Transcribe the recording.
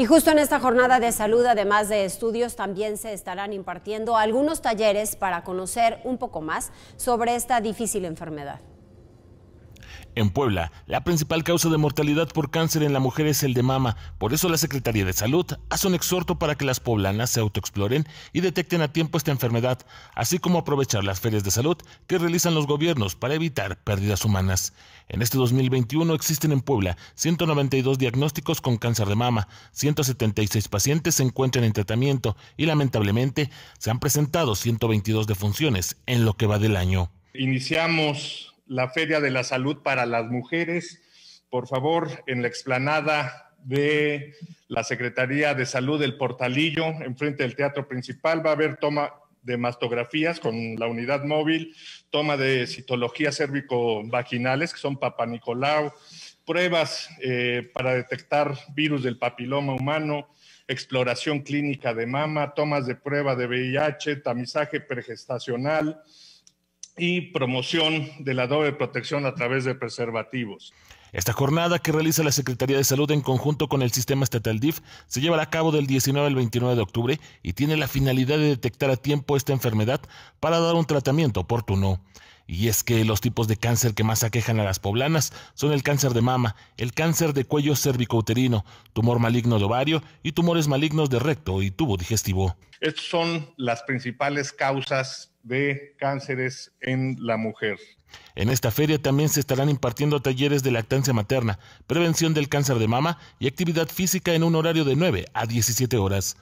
Y justo en esta jornada de salud, además de estudios, también se estarán impartiendo algunos talleres para conocer un poco más sobre esta difícil enfermedad. En Puebla, la principal causa de mortalidad por cáncer en la mujer es el de mama, por eso la Secretaría de Salud hace un exhorto para que las poblanas se autoexploren y detecten a tiempo esta enfermedad, así como aprovechar las ferias de salud que realizan los gobiernos para evitar pérdidas humanas. En este 2021 existen en Puebla 192 diagnósticos con cáncer de mama, 176 pacientes se encuentran en tratamiento y lamentablemente se han presentado 122 defunciones en lo que va del año. Iniciamos la Feria de la Salud para las Mujeres, por favor, en la explanada de la Secretaría de Salud del Portalillo, enfrente del Teatro Principal, va a haber toma de mastografías con la unidad móvil, toma de citologías cérvico-vaginales, que son papanicolau, pruebas eh, para detectar virus del papiloma humano, exploración clínica de mama, tomas de prueba de VIH, tamizaje pregestacional, y promoción de la doble protección a través de preservativos. Esta jornada que realiza la Secretaría de Salud en conjunto con el sistema estatal DIF se llevará a cabo del 19 al 29 de octubre y tiene la finalidad de detectar a tiempo esta enfermedad para dar un tratamiento oportuno. Y es que los tipos de cáncer que más aquejan a las poblanas son el cáncer de mama, el cáncer de cuello cervicouterino, tumor maligno de ovario y tumores malignos de recto y tubo digestivo. Estas son las principales causas de cánceres en la mujer. En esta feria también se estarán impartiendo talleres de lactancia materna, prevención del cáncer de mama y actividad física en un horario de 9 a 17 horas.